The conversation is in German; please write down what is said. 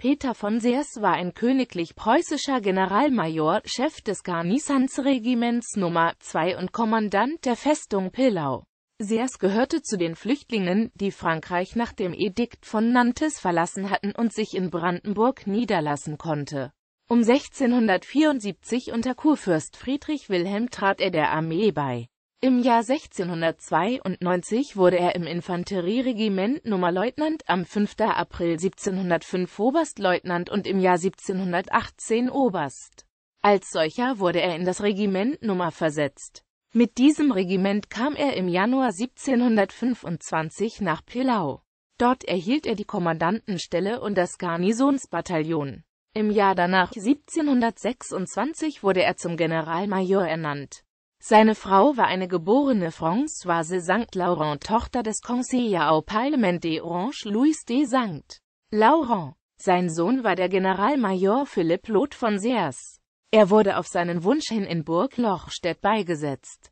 Peter von Seers war ein königlich preußischer Generalmajor, Chef des Garnisonsregiments Nummer 2 und Kommandant der Festung Pillau. Seers gehörte zu den Flüchtlingen, die Frankreich nach dem Edikt von Nantes verlassen hatten und sich in Brandenburg niederlassen konnte. Um 1674 unter Kurfürst Friedrich Wilhelm trat er der Armee bei. Im Jahr 1692 wurde er im Infanterieregiment Oberleutnant, am 5. April 1705 Oberstleutnant und im Jahr 1718 Oberst. Als solcher wurde er in das Regiment Nummer versetzt. Mit diesem Regiment kam er im Januar 1725 nach Pelau. Dort erhielt er die Kommandantenstelle und das Garnisonsbataillon. Im Jahr danach, 1726, wurde er zum Generalmajor ernannt. Seine Frau war eine geborene Françoise St. Laurent, Tochter des Conseiller au Parlement des Orange Louis de St. Laurent. Sein Sohn war der Generalmajor Philipp Loth von Seers. Er wurde auf seinen Wunsch hin in Burg Lochstedt beigesetzt.